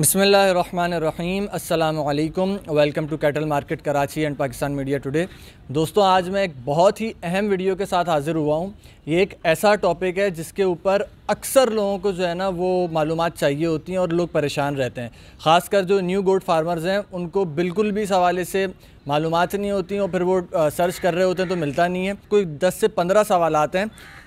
बसमीम् अल्लाम welcome to cattle market Karachi and Pakistan media today दोस्तों आज मैं एक बहुत ही अहम वीडियो के साथ हाज़िर हुआ हूँ ये एक ऐसा टॉपिक है जिसके ऊपर अक्सर लोगों को जो है ना वो मालूम चाहिए होती हैं और लोग परेशान रहते हैं ख़ासकर जो न्यू गोड फार्मर्स हैं उनको बिल्कुल भी इस हवाले से मालूम नहीं होती और फिर वो सर्च कर रहे होते हैं तो मिलता नहीं है कोई 10 से 15 सवाल हैं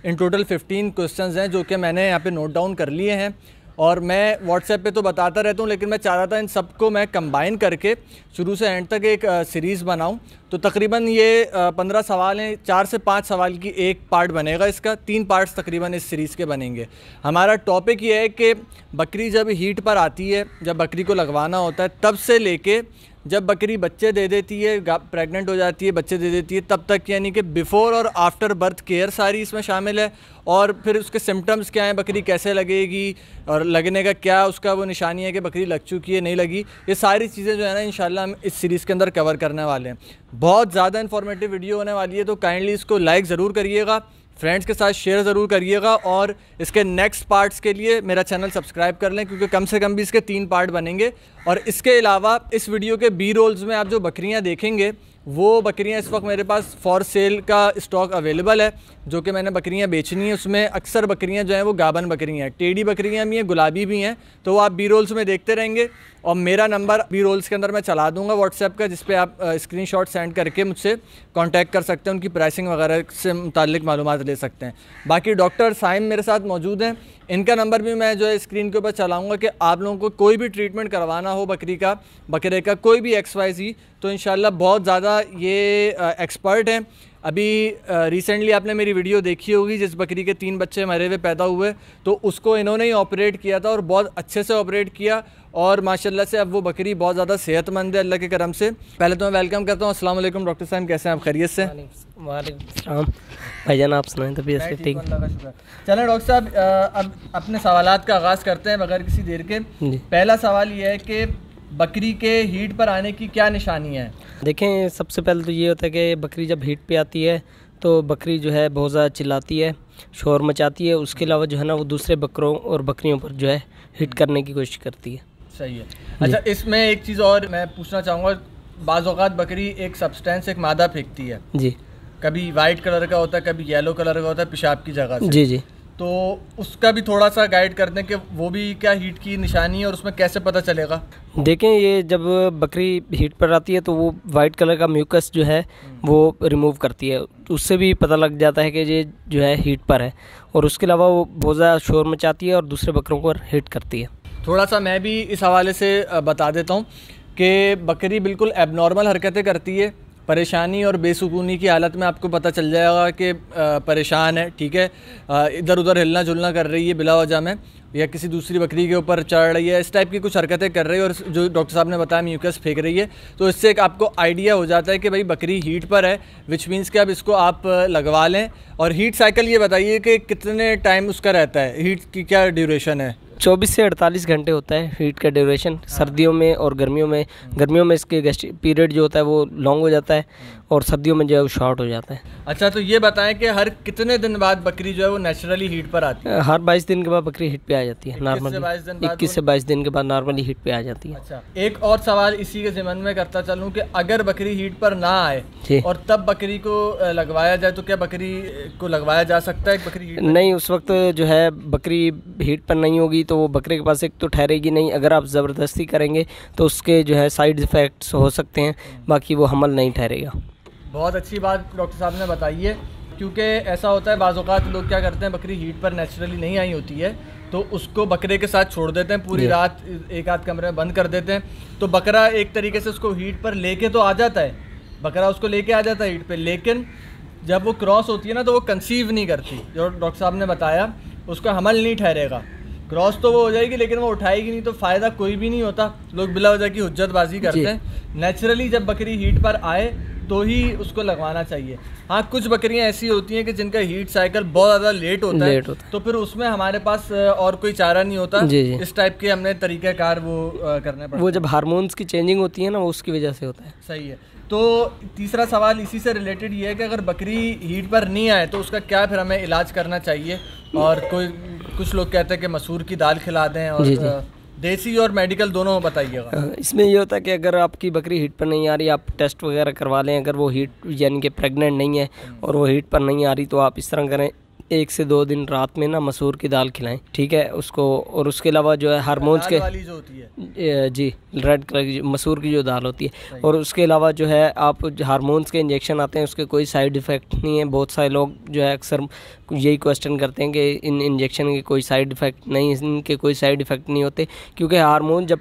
इन टोटल 15 क्वेश्चंस हैं जो कि मैंने यहाँ पे नोट डाउन कर लिए हैं और मैं व्हाट्सएप पे तो बताता रहता हूँ लेकिन मैं चाह रहा था इन सबको मैं कंबाइन करके शुरू से एंड तक एक सीरीज़ बनाऊँ तो तकरीबन ये पंद्रह सवाल हैं चार से पाँच सवाल की एक पार्ट बनेगा इसका तीन पार्ट्स तकरीबन इस सीरीज़ के बनेंगे हमारा टॉपिक ये है कि बकरी जब हीट पर आती है जब बकरी को लगवाना होता है तब से लेके जब बकरी बच्चे दे देती है प्रेग्नेंट हो जाती है बच्चे दे देती है तब तक यानी कि बिफ़ोर और आफ्टर बर्थ केयर सारी इसमें शामिल है और फिर उसके सिम्टम्स क्या हैं बकरी कैसे लगेगी और लगने का क्या उसका वो निशानी है कि बकरी लग चुकी है नहीं लगी ये सारी चीज़ें जो है ना इन हम इस सीरीज़ के अंदर कवर करने वाले हैं बहुत ज़्यादा इन्फॉर्मेटिव वीडियो होने वाली है तो काइंडली इसको लाइक ज़रूर करिएगा फ्रेंड्स के साथ शेयर ज़रूर करिएगा और इसके नेक्स्ट पार्ट्स के लिए मेरा चैनल सब्सक्राइब कर लें क्योंकि कम से कम भी इसके तीन पार्ट बनेंगे और इसके अलावा इस वीडियो के बी रोल्स में आप जो बकरियाँ देखेंगे वो बकरियाँ इस वक्त मेरे पास फॉर सेल का स्टॉक अवेलेबल है जो कि मैंने बकरियाँ बेचनी है उसमें अक्सर बकरियाँ जो हैं वो गाबन बकरियाँ हैं टेढ़ी बकरियाँ भी हैं गुलाबी भी हैं तो वो आप बी रोल्स में देखते रहेंगे और मेरा नंबर बी रोल्स के अंदर मैं चला दूंगा व्हाट्सएप का जिसपे आप स्क्रीन शॉट सेंड करके मुझसे कॉन्टैक्ट कर सकते हैं उनकी प्राइसिंग वगैरह से मुतल मालूम ले सकते हैं बाकी डॉक्टर साइम मेरे साथ मौजूद हैं इनका नंबर भी मैं जो है स्क्रीन के ऊपर चलाऊँगा कि आप लोगों को कोई भी ट्रीटमेंट करवाना हो बकरी का बकरे का कोई भी एक्स वाई जी तो इन बहुत ज़्यादा ये एक्सपर्ट हैं अभी रिसेंटली आपने मेरी वीडियो देखी होगी जिस बकरी के तीन बच्चे मरे हुए पैदा हुए तो उसको इन्होंने ही ऑपरेट किया था और बहुत अच्छे से ऑपरेट किया और माशाल्लाह से अब वो बकरी बहुत ज़्यादा सेहतमंद है अल्लाह के करम से पहले तो मैं वेलकम करता हूँ असलम डॉक्टर साहब कैसे हैं आप खैरियत से भाई भाईजान आप सुनाएं तबीयत ठीक चलें डॉक्टर साहब अब अपने सवाल का आगाज़ करते हैं बगैर किसी देर के पहला सवाल ये है कि बकरी के हीट पर आने की क्या निशानी है देखें सबसे पहले तो ये होता है कि बकरी जब हीट पे आती है तो बकरी जो है बहुत ज़्यादा चिल्लाती है शोर मचाती है उसके अलावा जो है ना वो दूसरे बकरों और बकरियों पर जो है हीट करने की कोशिश करती है सही है अच्छा इसमें एक चीज़ और मैं पूछना चाहूँगा बाज़ात बकरी एक सब्सटेंस एक मादा फेंकती है जी कभी वाइट कलर का होता है कभी येलो कलर का होता है पेशाब की जगह जी जी तो उसका भी थोड़ा सा गाइड कर दें कि वो भी क्या हीट की निशानी है और उसमें कैसे पता चलेगा देखें ये जब बकरी हीट पर आती है तो वो वाइट कलर का म्यूकस जो है हम्म। वो रिमूव करती है उससे भी पता लग जाता है कि ये जो है हीट पर है और उसके अलावा वो बहुत ज़्यादा शोर मचाती है और दूसरे बकरों को हीट करती है थोड़ा सा मैं भी इस हवाले से बता देता हूँ कि बकरी बिल्कुल एबनॉर्मल हरकतें करती है परेशानी और बेसुकूनी की हालत में आपको पता चल जाएगा कि परेशान है ठीक है इधर उधर हिलना जुलना कर रही है बिला वजह में या किसी दूसरी बकरी के ऊपर चढ़ रही है इस टाइप की कुछ हरकतें कर रही है और जो डॉक्टर साहब ने बताया म्यूकस फेंक रही है तो इससे एक आपको आइडिया हो जाता है कि भाई बकरी हीट पर है विच मीन्स कि अब इसको आप लगवा लें और हीट साइकिल ये बताइए कि कितने टाइम उसका रहता है हीट की क्या ड्यूरेशन है 24 से 48 घंटे होता है हीट का ड्यूरेशन हाँ। सर्दियों में और गर्मियों में गर्मियों में इसके पीरियड जो होता है वो लॉन्ग हो जाता है हाँ। और सर्दियों में जो है वो शॉर्ट हो जाता है अच्छा तो ये बताएं कि हर कितने दिन बाद बकरी जो है वो नेचुरली हीट पर आती है हर बाईस दिन के बाद बकरी हीट पे आ जाती है नॉर्मली इक्कीस से बाईस दिन के बाद नॉर्मली हीट पे आ जाती है अच्छा एक और सवाल इसी के जमन में करता चलूँ कि अगर बकरी हीट पर ना आए और तब बकरी को लगवाया जाए तो क्या बकरी को लगवाया जा सकता है बकरी नहीं उस वक्त जो है बकरी हीट पर नहीं होगी तो वो बकरे के पास एक तो ठहरेगी नहीं अगर आप ज़बरदस्ती करेंगे तो उसके जो है साइड इफ़ेक्ट्स हो सकते हैं बाकी वो हमल नहीं ठहरेगा बहुत अच्छी बात डॉक्टर साहब ने बताई है क्योंकि ऐसा होता है बाज़ात लोग क्या करते हैं बकरी हीट पर नेचुरली नहीं आई होती है तो उसको बकरे के साथ छोड़ देते हैं पूरी रात एक आध कमरे में बंद कर देते हैं तो बकरा एक तरीके से उसको हीट पर लेके तो आ जाता है बकरा उसको लेके आ जाता है हीट पे लेकिन जब वो क्रॉस होती है ना तो वो कंसीव नहीं करती जो डॉक्टर साहब ने बताया उसका हमल नहीं ठहरेगा क्रॉस तो वो हो जाएगी लेकिन वो उठाएगी नहीं तो फ़ायदा कोई भी नहीं होता लोग बिला वजह की हजतबाजी करते हैं नेचुरली जब बकरी हीट पर आए तो ही उसको लगवाना चाहिए हाँ कुछ बकरियां ऐसी होती हैं कि जिनका हीट साइकिल बहुत ज़्यादा लेट होता लेट है होता। तो फिर उसमें हमारे पास और कोई चारा नहीं होता जी जी। इस टाइप के हमने तरीक़ाकार वो करने पड़ते वो जब हारमोन्स की चेंजिंग होती है ना वो उसकी वजह से होता है सही है तो तीसरा सवाल इसी से रिलेटेड ये है कि अगर बकरी हीट पर नहीं आए तो उसका क्या फिर हमें इलाज करना चाहिए और कोई कुछ लोग कहते हैं कि मसूर की दाल खिला दें और जी, जी। देसी और मेडिकल दोनों बताइएगा इसमें ये होता है कि अगर आपकी बकरी हीट पर नहीं आ रही आप टेस्ट वगैरह करवा लें अगर वो हीट यानी कि प्रेग्नेंट नहीं है हम्म। और वो हीट पर नहीं आ रही तो आप इस तरह करें एक से दो दिन रात में ना मसूर की दाल खिलाएं ठीक है उसको और उसके अलावा जो है हारमोन्स अच्छा, के होती है जी रेड कलर की मसूर की जो दाल होती है और उसके अलावा जो है आप हारमोन्स के इंजेक्शन आते हैं उसके कोई साइड इफ़ेक्ट नहीं है बहुत सारे लोग जो है अक्सर यही क्वेश्चन करते हैं कि इन इंजेक्शन के कोई साइड इफ़ेक्ट नहीं इनके कोई साइड इफ़ेक्ट नहीं होते क्योंकि हार्मोन जब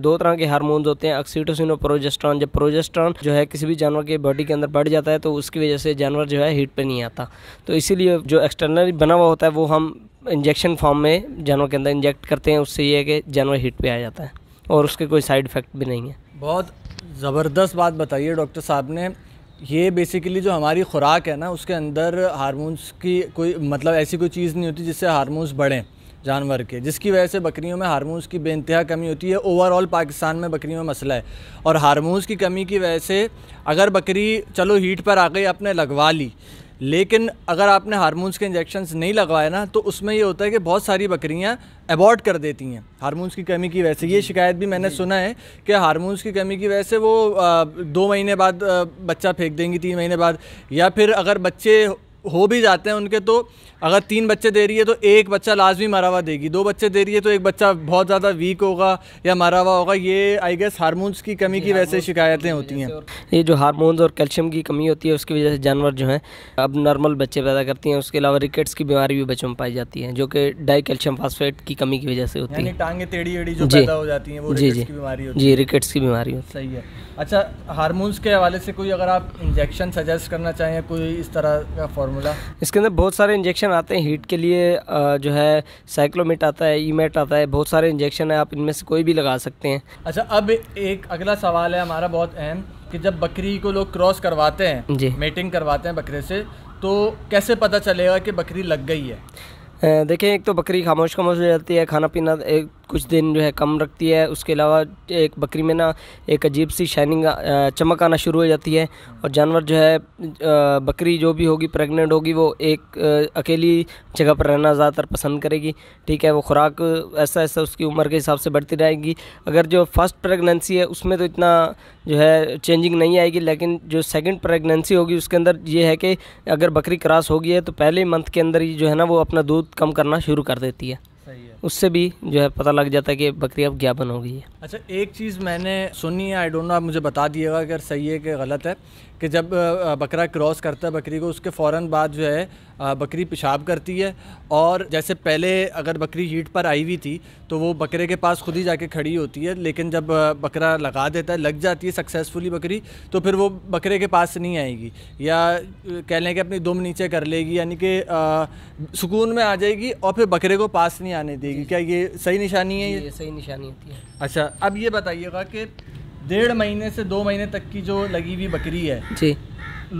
दो तरह के हार्मोन्स होते हैं ऑक्सीटोसिन और प्रोजेस्ट्रॉन जब प्रोजेस्ट्रॉन जो है किसी भी जानवर के बॉडी के अंदर बढ़ जाता है तो उसकी वजह से जानवर जो है हीट पर नहीं आता तो इसीलिए जो एक्सटर्नली बना हुआ होता है वो हम इंजेक्शन फॉर्म में जानवर के अंदर इंजेक्ट करते हैं उससे ये है कि जानवर हीट पे आ जाता है और उसके कोई साइड इफ़ेक्ट भी नहीं है बहुत ज़बरदस्त बात बताइए डॉक्टर साहब ने ये बेसिकली जो हमारी खुराक है ना उसके अंदर हारमोन्स की कोई मतलब ऐसी कोई चीज़ नहीं होती जिससे हारमोन्स बढ़ें जानवर के जिसकी वजह से बकरियों में हारमोन्स की बेानतहा कमी होती है ओवरऑल पाकिस्तान में बकरियों में मसला है और हारमोन्स की कमी की वजह से अगर बकरी चलो हीट पर आ गई अपने लगवा ली लेकिन अगर आपने हारमोन्स के इंजेक्शन नहीं लगवाए ना तो उसमें यह होता है कि बहुत सारी बकरियाँ एबॉर्ट कर देती हैं हारमोन्स की कमी की वजह से ये शिकायत भी मैंने सुना है कि हारमोन्स की कमी की वजह से वो दो महीने बाद बच्चा फेंक देंगी तीन महीने बाद या फिर अगर बच्चे हो भी जाते हैं उनके तो अगर तीन बच्चे दे रही है तो एक बच्चा लाजमी मारा हुआ देगी दो बच्चे दे रही है तो एक बच्चा बहुत ज़्यादा वीक होगा या मारा हुआ होगा ये आई गेस हारमोन्स की कमी की वजह से शिकायतें होती हैं ये जो हारमोन्स और कैल्शियम की कमी होती है उसकी वजह से जानवर जो हैं अब नॉर्मल बच्चे पैदा करती हैं उसके अलावा रिकेट्स की बीमारी भी बच्चों में पाई जाती है जो कि डाई कैल्शियम फॉस्फेट की कमी की वजह से होती है टांगे टेढ़ी एड़ी जो पैदा हो जाती हैं वो जी जी बीमारी जी रिकेट्स की बीमारी होती सही है अच्छा हारमोन्स के हवाले से कोई अगर आप इंजेक्शन सजेस्ट करना चाहें कोई इस तरह का फॉर्म फार्मूला इसके अंदर बहुत सारे इंजेक्शन आते हैं हीट के लिए जो है साइक्लोमेट आता है ईमेट आता है बहुत सारे इंजेक्शन है आप इनमें से कोई भी लगा सकते हैं अच्छा अब एक अगला सवाल है हमारा बहुत अहम कि जब बकरी को लोग क्रॉस करवाते हैं जी मेटिंग करवाते हैं बकरे से तो कैसे पता चलेगा कि बकरी लग गई है देखें एक तो बकरी खामोश खामोश हो जाती है खाना पीना एक कुछ दिन जो है कम रखती है उसके अलावा एक बकरी में ना एक अजीब सी शाइनिंग चमक आना शुरू हो जाती है और जानवर जो है बकरी जो भी होगी प्रेग्नेंट होगी वो एक अकेली जगह पर रहना ज़्यादातर पसंद करेगी ठीक है वो खुराक ऐसा ऐसा उसकी उम्र के हिसाब से बढ़ती रहेगी अगर जो फर्स्ट प्रेगनेंसी है उसमें तो इतना जो है चेंजिंग नहीं आएगी लेकिन जो सेकंड प्रेगनेंसी होगी उसके अंदर ये है कि अगर बकरी क्रॉस होगी है तो पहले मंथ के अंदर ही जो है ना वो अपना दूध कम करना शुरू कर देती है सही है उससे भी जो है पता लग जाता है कि बकरी अब ज्ञापन हो गई है अच्छा एक चीज़ मैंने सुनी है आई डोंट नो आप मुझे बता दिएगा अगर सही है कि गलत है कि जब बकरा क्रॉस करता है बकरी को उसके फ़ौर बाद जो है बकरी पेशाब करती है और जैसे पहले अगर बकरी हीट पर आई हुई थी तो वो बकरे के पास खुद ही जाके खड़ी होती है लेकिन जब बकरा लगा देता है लग जाती है सक्सेसफुली बकरी तो फिर वो बकरे के पास नहीं आएगी या कह लें कि अपनी दुम नीचे कर लेगी यानी कि सुकून में आ जाएगी और फिर बकरे को पास नहीं आने देगी क्या ये सही निशानी है ये सही निशानी होती है अच्छा अब ये बताइएगा कि डेढ़ महीने से दो महीने तक की जो लगी हुई बकरी है जी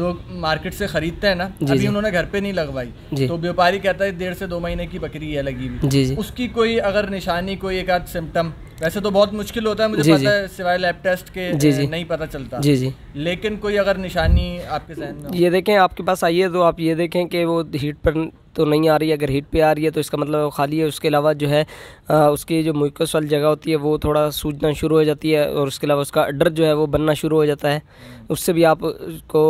लोग मार्केट से खरीदते हैं ना अभी उन्होंने घर पे नहीं लगवाई तो व्यापारी कहता है डेढ़ से दो महीने की बकरी है लगी हुई उसकी कोई अगर निशानी कोई एक आध सिम्टम वैसे तो बहुत मुश्किल होता है मुझे जी, पता जी. है सिवाय लैब टेस्ट के जी, जी. नहीं पता चलता जी जी लेकिन कोई अगर निशानी आपके जहन में ये देखें आपके पास आई है तो आप ये देखें कि वो हीट पर तो नहीं आ रही है अगर हीट पे आ रही है तो इसका मतलब खाली है उसके अलावा जो है आ, उसकी जो मुकस वाली जगह होती है वो थोड़ा सूजना शुरू हो जाती है और उसके अलावा उसका अडर जो है वो बनना शुरू हो जाता है उससे भी आपको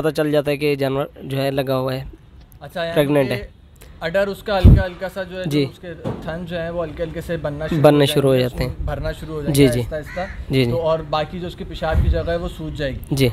पता चल जाता है कि जानवर जो है लगा हुआ है अच्छा प्रेगनेंट है अडर उसका हल्का हल्का सा जो है जी उसके थन जो है वो हल्के हल्के से बनना शुरू बनना शुरू हो तो जाते हैं भरना शुरू हो जाएगा जी जी तो और बाकी जो उसकी पेशाब की जगह है वो सूझ जाएगी जी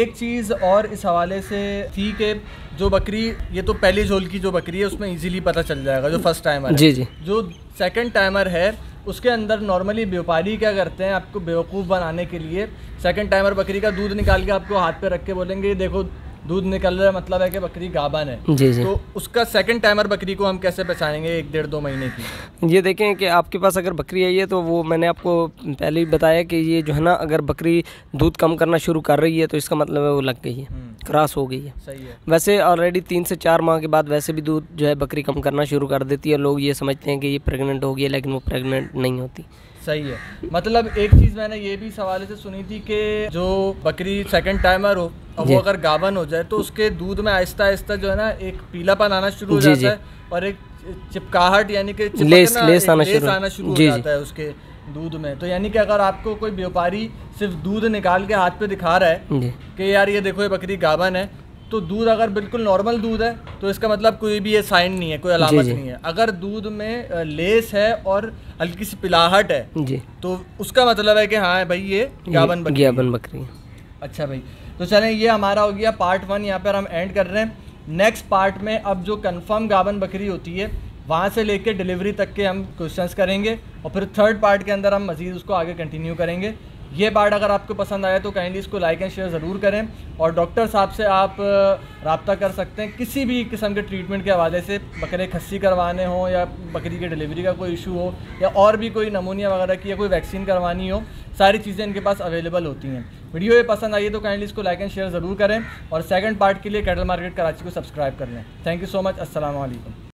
एक चीज़ और इस हवाले से थी कि जो बकरी ये तो पहली झोल की जो बकरी है उसमें इजीली पता चल जाएगा जो फर्स्ट टाइमर जी जी जो सेकंड टाइमर है उसके अंदर नॉर्मली व्यापारी क्या करते हैं आपको बेवकूफ़ बनाने के लिए सेकंड टाइमर बकरी का दूध निकाल के आपको हाथ पे रख के बोलेंगे देखो दूध निकल रहा है मतलब है कि बकरी गाबन है जी जी तो उसका सेकंड टाइमर बकरी को हम कैसे बचाएंगे एक डेढ़ दो महीने की ये देखें कि आपके पास अगर बकरी आई है तो वो मैंने आपको पहले ही बताया कि ये जो है ना अगर बकरी दूध कम करना शुरू कर रही है तो इसका मतलब है वो लग गई है हम्म। क्रॉस हो गई है सही है वैसे ऑलरेडी तीन से चार माह के बाद वैसे भी दूध जो है बकरी कम करना शुरू कर देती है लोग ये समझते हैं कि ये प्रेगनेंट होगी लेकिन वो प्रेगनेंट नहीं होती सही है मतलब एक चीज़ मैंने ये भी सवाल से सुनी थी कि जो बकरी सेकंड टाइमर हो वो अगर गाबन हो जाए तो उसके दूध में आहिस्ता आहिस्ता जो है ना एक पीलापन आना शुरू हो जाता है और एक चिपकाहट यानी कि लेस, लेस आना शुरू आना शुरू हो जाता है उसके दूध में तो यानी कि अगर आपको कोई व्यापारी सिर्फ दूध निकाल के हाथ पे दिखा रहा है कि यार ये देखो ये बकरी गाबन है तो दूध अगर बिल्कुल नॉर्मल दूध है तो इसका मतलब कोई भी ये साइन नहीं है कोई अलामत नहीं है अगर दूध में लेस है और हल्की सी पिलाहट है जी तो उसका मतलब है कि हाँ भाई ये गाबन बकरी गाबन बकरी है अच्छा भाई तो चलें ये हमारा हो गया पार्ट वन यहाँ पर हम एंड कर रहे हैं नेक्स्ट पार्ट में अब जो कन्फर्म गाबन बकरी होती है वहाँ से लेकर डिलीवरी तक के हम क्वेश्चंस करेंगे और फिर थर्ड पार्ट के अंदर हम मज़ीद उसको आगे कंटिन्यू करेंगे ये पार्ट अगर आपको पसंद आया तो काइंडली इसको लाइक एंड शेयर ज़रूर करें और डॉक्टर साहब से आप रबता कर सकते हैं किसी भी किस्म के ट्रीटमेंट के हवाले से बकरे खस्सी करवाने हों या बकरी की डिलीवरी का कोई इशू हो या और भी कोई नमूनिया वगैरह की या कोई वैक्सीन करवानी हो सारी चीज़ें इनके पास अवेलेबल होती हैं वीडियो ये पसंद आई है तो काइंडली इसको लाइक एंड शेयर ज़रूर करें और सेकंड पार्ट के लिए कैटल मार्केट कराची को सब्सक्राइब कर लें थैंक यू सो मच असल